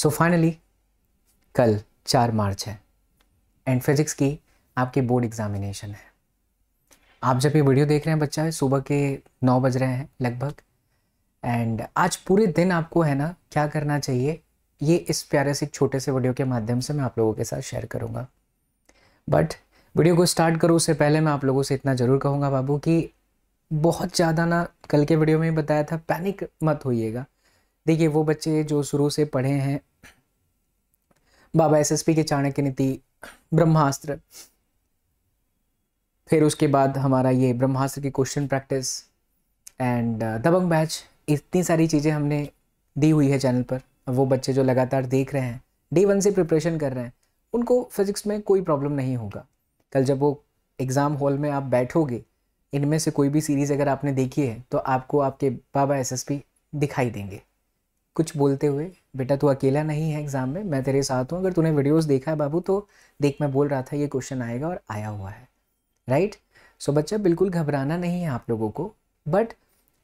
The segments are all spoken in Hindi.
सो फाइनली कल चार मार्च है एंड फिजिक्स की आपकी बोर्ड एग्ज़ामिनेशन है आप जब ये वीडियो देख रहे हैं बच्चा है सुबह के नौ बज रहे हैं लगभग एंड आज पूरे दिन आपको है ना क्या करना चाहिए ये इस प्यारे से छोटे से वीडियो के माध्यम से मैं आप लोगों के साथ शेयर करूँगा बट वीडियो को स्टार्ट करो उससे पहले मैं आप लोगों से इतना ज़रूर कहूँगा बाबू कि बहुत ज़्यादा ना कल के वीडियो में ही बताया था पैनिक मत होइएगा देखिए वो बच्चे जो शुरू से पढ़े हैं बाबा एसएसपी के चाणक्य नीति ब्रह्मास्त्र फिर उसके बाद हमारा ये ब्रह्मास्त्र की क्वेश्चन प्रैक्टिस एंड दबंग मैच इतनी सारी चीज़ें हमने दी हुई है चैनल पर वो बच्चे जो लगातार देख रहे हैं डे वन से प्रिपरेशन कर रहे हैं उनको फिज़िक्स में कोई प्रॉब्लम नहीं होगा कल जब वो एग्ज़ाम हॉल में आप बैठोगे इनमें से कोई भी सीरीज़ अगर आपने देखी है तो आपको आपके बाबा एसएसपी दिखाई देंगे कुछ बोलते हुए बेटा तू अकेला नहीं है एग्ज़ाम में मैं तेरे साथ हूँ अगर तूने वीडियोस देखा है बाबू तो देख मैं बोल रहा था ये क्वेश्चन आएगा और आया हुआ है राइट सो बच्चा बिल्कुल घबराना नहीं है आप लोगों को बट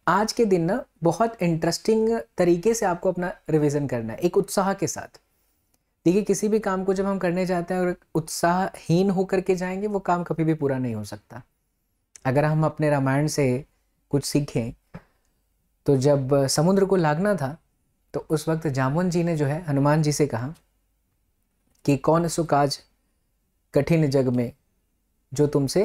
आज के दिन ना बहुत इंटरेस्टिंग तरीके से आपको अपना रिविज़न करना है एक उत्साह के साथ देखिए किसी भी काम को जब हम करने जाते हैं और उत्साहहीन होकर के जाएंगे वो काम कभी भी पूरा नहीं हो सकता अगर हम अपने रामायण से कुछ सीखें तो जब समुद्र को लागना था तो उस वक्त जामुन जी ने जो है हनुमान जी से कहा कि कौन सुकाज कठिन जग में जो तुमसे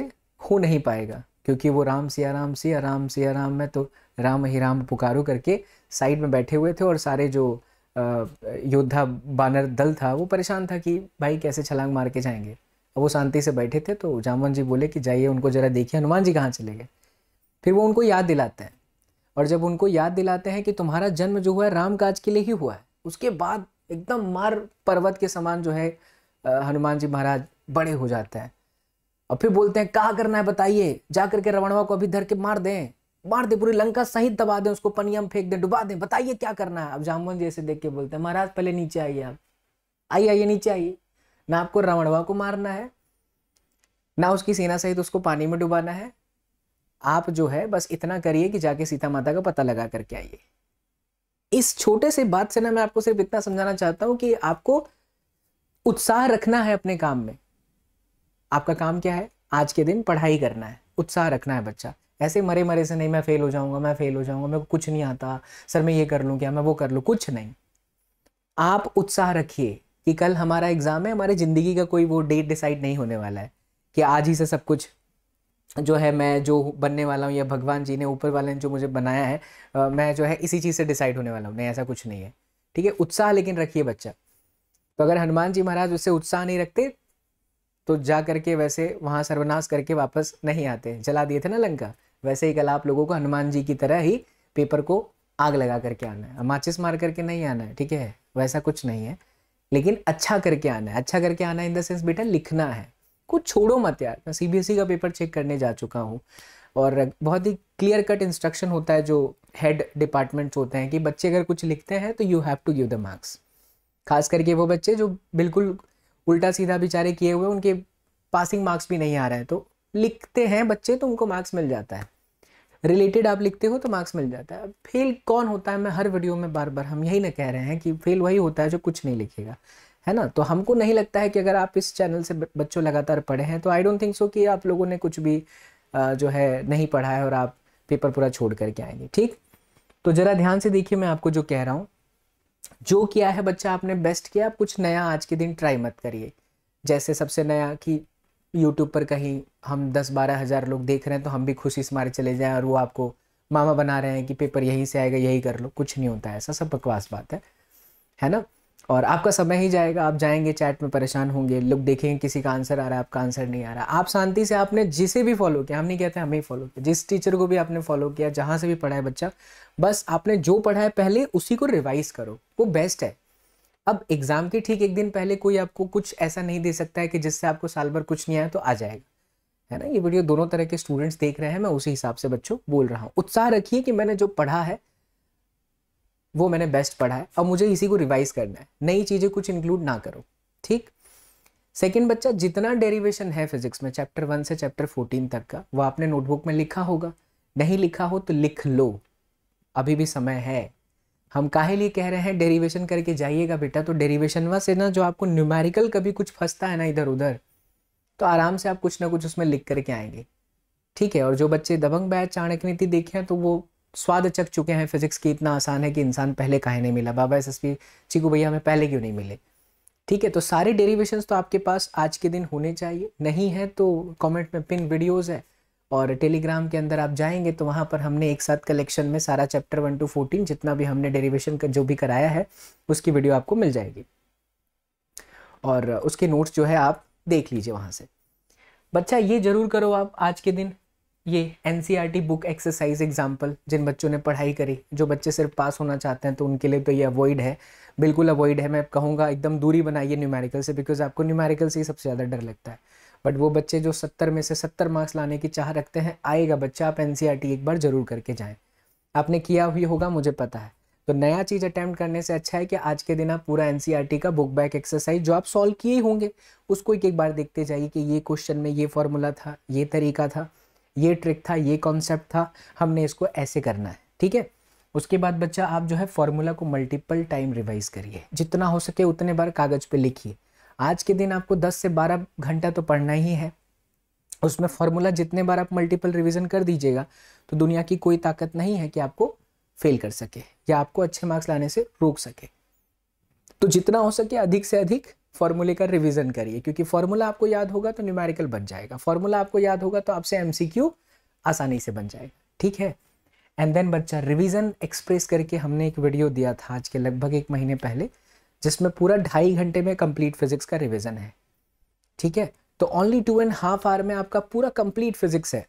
हो नहीं पाएगा क्योंकि वो राम सिया राम सिया राम सिया राम में तो राम ही राम पुकारो करके साइड में बैठे हुए थे और सारे जो योद्धा बानर दल था वो परेशान था कि भाई कैसे छलांग मार के जाएंगे अब वो शांति से बैठे थे तो जामवन जी बोले कि जाइए उनको ज़रा देखिए हनुमान जी कहाँ चले गए फिर वो उनको याद दिलाते हैं और जब उनको याद दिलाते हैं कि तुम्हारा जन्म जो हुआ है राम काज के लिए ही हुआ है उसके बाद एकदम मार पर्वत के समान जो है हनुमान जी महाराज बड़े हो जाते हैं और फिर बोलते हैं कहा करना है बताइए जाकर के रवणवा को अभी धर के मार दें मार दे पूरी लंका सहित दबा दें उसको पनियम फेंक दें डुबा दें बताइए क्या करना है अब जामवन जी ऐसे देख के बोलते हैं महाराज पहले नीचे आइए आप आइए आइए नीचे आइए ना आपको रवणवा को मारना है ना उसकी सेना सहित उसको पानी में डुबाना है आप जो है बस इतना करिए कि जाके सीता माता का पता लगा करके आइए इस छोटे से बात से ना मैं आपको सिर्फ इतना समझाना चाहता हूं कि आपको उत्साह रखना है अपने काम में आपका काम क्या है आज के दिन पढ़ाई करना है उत्साह रखना है बच्चा ऐसे मरे मरे से नहीं मैं फेल हो जाऊंगा मैं फेल हो जाऊंगा मेरे को कुछ नहीं आता सर मैं ये कर लूँ क्या मैं वो कर लूँ कुछ नहीं आप उत्साह रखिए कि कल हमारा एग्ज़ाम है हमारी ज़िंदगी का कोई वो डेट डिसाइड नहीं होने वाला है कि आज ही से सब कुछ जो है मैं जो बनने वाला हूँ या भगवान जी ने ऊपर वाले ने जो मुझे बनाया है आ, मैं जो है इसी चीज़ से डिसाइड होने वाला हूँ नहीं ऐसा कुछ नहीं है ठीक है उत्साह लेकिन रखिए बच्चा तो अगर हनुमान जी महाराज उससे उत्साह नहीं रखते तो जा करके वैसे वहाँ सर्वनाश करके वापस नहीं आते जला दिए थे ना लंका वैसे ही कल आप लोगों को हनुमान जी की तरह ही पेपर को आग लगा करके आना है माचिस मार करके नहीं आना है ठीक है वैसा कुछ नहीं है लेकिन अच्छा करके आना है अच्छा करके आना है इन द सेंस बेटा लिखना है कुछ छोड़ो मत यार मैं सीबीएसई e का पेपर चेक करने जा चुका हूँ और बहुत ही क्लियर कट इंस्ट्रक्शन होता है जो हेड डिपार्टमेंट्स होते हैं कि बच्चे अगर कुछ लिखते हैं तो you have to give the marks खास करके वो बच्चे जो बिल्कुल उल्टा सीधा बेचारे किए हुए उनके पासिंग मार्क्स भी नहीं आ रहे हैं तो लिखते हैं बच्चे तो उनको मार्क्स मिल जाता है रिलेटेड आप लिखते हो तो मार्क्स मिल जाता है फेल कौन होता है मैं हर वीडियो में बार बार हम यही ना कह रहे हैं कि फेल वही होता है जो कुछ नहीं लिखेगा है ना तो हमको नहीं लगता है कि अगर आप इस चैनल से बच्चों लगातार पढ़े हैं तो आई डोंट थिंक सो कि आप लोगों ने कुछ भी जो है नहीं पढ़ा है और आप पेपर पूरा छोड़ करके आएंगे ठीक तो ज़रा ध्यान से देखिए मैं आपको जो कह रहा हूँ जो किया है बच्चा आपने बेस्ट किया आप कुछ नया आज के दिन ट्राई मत करिए जैसे सबसे नया कि यूट्यूब पर कहीं हम दस बारह हज़ार लोग देख रहे हैं तो हम भी खुशी से मारे चले जाएं और वो आपको मामा बना रहे हैं कि पेपर यहीं से आएगा यही कर लो कुछ नहीं होता है ऐसा सब बकवास बात है है ना और आपका समय ही जाएगा आप जाएंगे चैट में परेशान होंगे लोग देखेंगे किसी का आंसर आ रहा है आपका आंसर नहीं आ रहा आप शांति से आपने जिसे भी फॉलो किया हम नहीं कहते हमें फॉलो किया जिस टीचर को भी आपने फॉलो किया जहाँ से भी पढ़ा है बच्चा बस आपने जो पढ़ा है पहले उसी को रिवाइज करो वो बेस्ट है अब एग्ज़ाम के ठीक एक दिन पहले कोई आपको कुछ ऐसा नहीं दे सकता है कि जिससे आपको साल भर कुछ नहीं आया तो आ जाएगा है ना ये वीडियो दोनों तरह के स्टूडेंट्स देख रहे हैं मैं उसी हिसाब से बच्चों बोल रहा हूँ उत्साह रखिए कि मैंने जो पढ़ा है वो मैंने बेस्ट पढ़ा है अब मुझे इसी को रिवाइज करना है नई चीज़ें कुछ इंक्लूड ना करो ठीक सेकेंड बच्चा जितना डेरिवेशन है फिजिक्स में चैप्टर वन से चैप्टर फोर्टीन तक का वो आपने नोटबुक में लिखा होगा नहीं लिखा हो तो लिख लो अभी भी समय है हम काहे लिए कह रहे हैं डेरिवेशन करके जाइएगा बेटा तो डेरिवेशन व से ना जो आपको न्यूमेरिकल कभी कुछ फंसता है ना इधर उधर तो आराम से आप कुछ ना कुछ उसमें लिख करके आएंगे ठीक है और जो बच्चे दबंग बैच चाणक्य नीति देखे हैं तो वो स्वाद चक चुके हैं फिजिक्स की इतना आसान है कि इंसान पहले कहे नहीं मिला बाबा एस एस पी चीकू भैया हमें पहले क्यों नहीं मिले ठीक है तो सारे डेरिवेशन तो आपके पास आज के दिन होने चाहिए नहीं है तो कॉमेंट में पिन वीडियोज है और टेलीग्राम के अंदर आप जाएंगे तो वहाँ पर हमने एक साथ कलेक्शन में सारा चैप्टर वन टू फोर्टीन जितना भी हमने डेरिवेशन का जो भी कराया है उसकी वीडियो आपको मिल जाएगी और उसके नोट्स जो है आप देख लीजिए वहाँ से बच्चा ये ज़रूर करो आप आज के दिन ये एन बुक एक्सरसाइज एग्जाम्पल जिन बच्चों ने पढ़ाई करी जो बच्चे सिर्फ पास होना चाहते हैं तो उनके लिए तो ये अवॉइड है बिल्कुल अवॉइड है मैं कहूँगा एकदम दूरी बनाइए न्यूमेरिकल से बिकॉज आपको न्यूमेरिकल से ही सबसे ज़्यादा डर लगता है बट वो बच्चे जो सत्तर में से सत्तर मार्क्स लाने की चाह रखते हैं आएगा बच्चा आप एन e एक बार ज़रूर करके जाएँ आपने किया भी होगा मुझे पता है तो नया चीज़ अटैम्प्ट करने से अच्छा है कि आज के दिन आप पूरा एन e का बुक बैक एक्सरसाइज जो आप सॉल्व किए होंगे उसको एक एक बार देखते जाइए कि ये क्वेश्चन में ये फॉर्मूला था ये तरीका था ये ट्रिक था ये कॉन्सेप्ट था हमने इसको ऐसे करना है ठीक है उसके बाद बच्चा आप जो है फॉर्मूला को मल्टीपल टाइम रिवाइज करिए जितना हो सके उतने बार कागज़ पे लिखिए आज के दिन आपको 10 से 12 घंटा तो पढ़ना ही है उसमें फॉर्मूला जितने बार आप मल्टीपल रिवीजन कर दीजिएगा तो दुनिया की कोई ताकत नहीं है कि आपको फेल कर सके या आपको अच्छे मार्क्स लाने से रोक सके तो जितना हो सके अधिक से अधिक फॉर्मूले का रिवीजन करिए क्योंकि फॉर्मूला आपको याद होगा तो न्यूमेरिकल बन जाएगा फॉर्मूला आपको याद होगा तो आपसे एमसीक्यू आसानी से बन जाएगा ठीक है एंड देन बच्चा रिवीजन एक्सप्रेस करके हमने एक वीडियो दिया था आज के लगभग एक महीने पहले जिसमें पूरा ढाई घंटे में कंप्लीट फिजिक्स का रिविजन है ठीक है तो only two and half hour में आपका पूरा कंप्लीट फिजिक्स है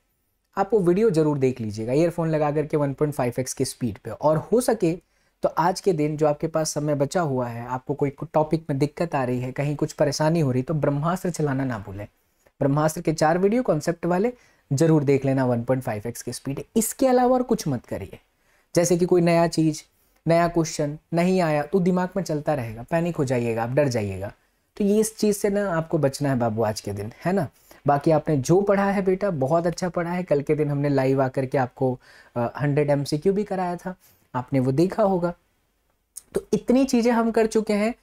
आप वो वीडियो जरूर देख लीजिएगा ईयरफोन लगा करके वन पॉइंट की स्पीड पर और हो सके तो आज के दिन जो आपके पास समय बचा हुआ है आपको कोई टॉपिक में दिक्कत आ रही है कहीं कुछ परेशानी हो रही तो ब्रह्मास्त्र चलाना ना भूलें ब्रह्मास्त्र के चार वीडियो कॉन्सेप्ट वाले जरूर देख लेना 1.5x की स्पीड इसके अलावा और कुछ मत करिए जैसे कि कोई नया चीज़ नया क्वेश्चन नहीं आया तो दिमाग में चलता रहेगा पैनिक हो जाइएगा आप डर जाइएगा तो ये इस चीज़ से ना आपको बचना है बाबू आज के दिन है ना बाकी आपने जो पढ़ा है बेटा बहुत अच्छा पढ़ा है कल के दिन हमने लाइव आकर के आपको हंड्रेड एम भी कराया था आपने वो देखा होगा तो इतनी चीज़ें हम कर चुके हैं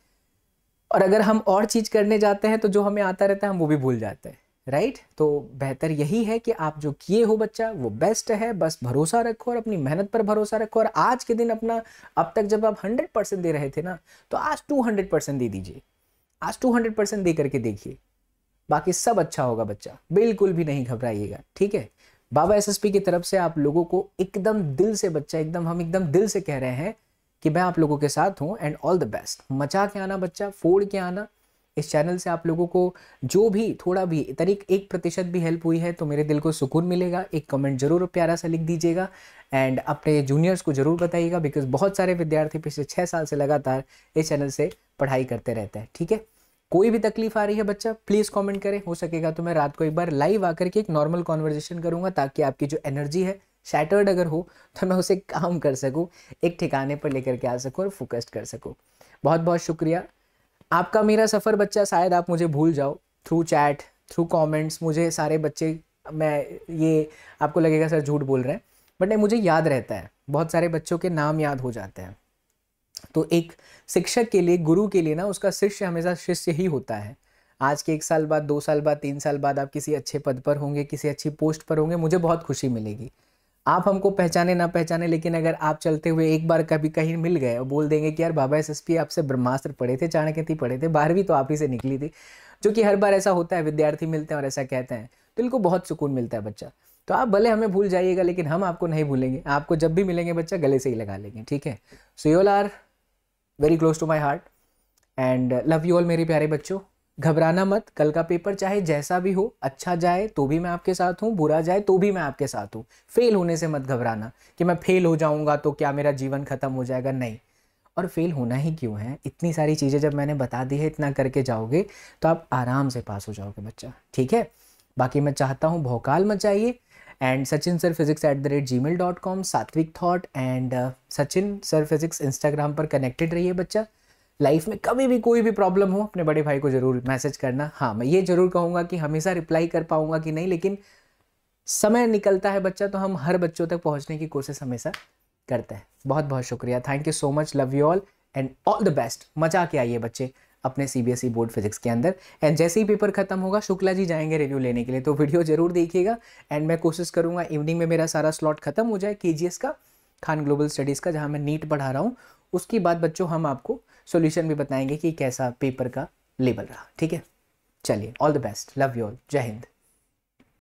और अगर हम और चीज़ करने जाते हैं तो जो हमें आता रहता है हम वो भी भूल जाते हैं राइट तो बेहतर यही है कि आप जो किए हो बच्चा वो बेस्ट है बस भरोसा रखो और अपनी मेहनत पर भरोसा रखो और आज के दिन अपना अब तक जब आप हंड्रेड परसेंट दे रहे थे ना तो आज टू हंड्रेड परसेंट दे दीजिए आज टू हंड्रेड परसेंट दे करके देखिए बाकी सब अच्छा होगा बच्चा बिल्कुल भी नहीं घबराइएगा ठीक है बाबा एसएसपी की तरफ से आप लोगों को एकदम दिल से बच्चा एकदम हम एकदम दिल से कह रहे हैं कि मैं आप लोगों के साथ हूँ एंड ऑल द बेस्ट मचा के आना बच्चा फोड़ के आना इस चैनल से आप लोगों को जो भी थोड़ा भी तरीक एक प्रतिशत भी हेल्प हुई है तो मेरे दिल को सुकून मिलेगा एक कमेंट जरूर प्यारा सा लिख दीजिएगा एंड अपने जूनियर्स को जरूर बताइएगा बिकॉज बहुत सारे विद्यार्थी पिछले छः साल से लगातार इस चैनल से पढ़ाई करते रहते हैं ठीक है कोई भी तकलीफ आ रही है बच्चा प्लीज़ कमेंट करें हो सकेगा तो मैं रात को एक बार लाइव आकर के एक नॉर्मल कॉन्वर्जेशन करूँगा ताकि आपकी जो एनर्जी है शैटर्ड अगर हो तो मैं उसे काम कर सकूँ एक ठिकाने पर लेकर के आ सकूँ और फोकस्ड कर सकूँ बहुत बहुत शुक्रिया आपका मेरा सफ़र बच्चा शायद आप मुझे भूल जाओ थ्रू चैट थ्रू कॉमेंट्स मुझे सारे बच्चे मैं ये आपको लगेगा सर झूठ बोल रहे हैं बट नहीं मुझे याद रहता है बहुत सारे बच्चों के नाम याद हो जाते हैं तो एक शिक्षक के लिए गुरु के लिए ना उसका शिष्य हमेशा शिष्य ही होता है आज के एक साल बाद दो साल बाद तीन साल बाद आप किसी अच्छे पद पर होंगे किसी अच्छी पोस्ट पर होंगे मुझे बहुत खुशी मिलेगी आप हमको पहचाने ना पहचाने लेकिन अगर आप चलते हुए एक बार कभी कहीं मिल गए और बोल देंगे कि यार बाबा एस आपसे ब्रह्मास्त्र पढ़े थे थी पढ़े थे बारहवीं तो आप ही से निकली थी जो कि हर बार ऐसा होता है विद्यार्थी मिलते हैं और ऐसा कहते हैं दिल तो को बहुत सुकून मिलता है बच्चा तो आप भले हमें भूल जाइएगा लेकिन हम आपको नहीं भूलेंगे आपको जब भी मिलेंगे बच्चा गले से ही लगा लेंगे ठीक है so y'all are very close to my heart and love you all मेरे प्यारे बच्चों घबराना मत कल का पेपर चाहे जैसा भी हो अच्छा जाए तो भी मैं आपके साथ हूँ बुरा जाए तो भी मैं आपके साथ हूँ फेल होने से मत घबराना कि मैं फेल हो जाऊँगा तो क्या मेरा जीवन ख़त्म हो जाएगा नहीं और फेल होना ही क्यों है इतनी सारी चीज़ें जब मैंने बता दी है इतना करके जाओगे तो आप आराम से पास हो जाओगे बच्चा ठीक है बाकी मैं चाहता हूँ भौकाल जाइए and Sachin sir physics at the rate Gmail dot com Satvik थाट and Sachin sir physics Instagram पर कनेक्टेड रहिए बच्चा लाइफ में कभी भी कोई भी प्रॉब्लम हो अपने बड़े भाई को ज़रूर मैसेज करना हाँ मैं ये ज़रूर कहूँगा कि हमेशा रिप्लाई कर पाऊँगा कि नहीं लेकिन समय निकलता है बच्चा तो हम हर बच्चों तक पहुँचने की कोशिश हमेशा करते हैं बहुत बहुत शुक्रिया thank you so much love you all and all the best मजा के आइए बच्चे अपने सी बोर्ड फिजिक्स के अंदर एंड जैसे ही पेपर खत्म होगा शुक्ला जी जाएंगे रिव्यू लेने के लिए तो वीडियो जरूर देखिएगा एंड मैं कोशिश करूँगा इवनिंग में मेरा सारा स्लॉट खत्म हो जाए के का खान ग्लोबल स्टडीज़ का जहाँ मैं नीट पढ़ा रहा हूँ उसके बाद बच्चों हम आपको सोल्यूशन भी बताएंगे कि कैसा पेपर का लेवल रहा ठीक है चलिए all the best love you all Jai Hind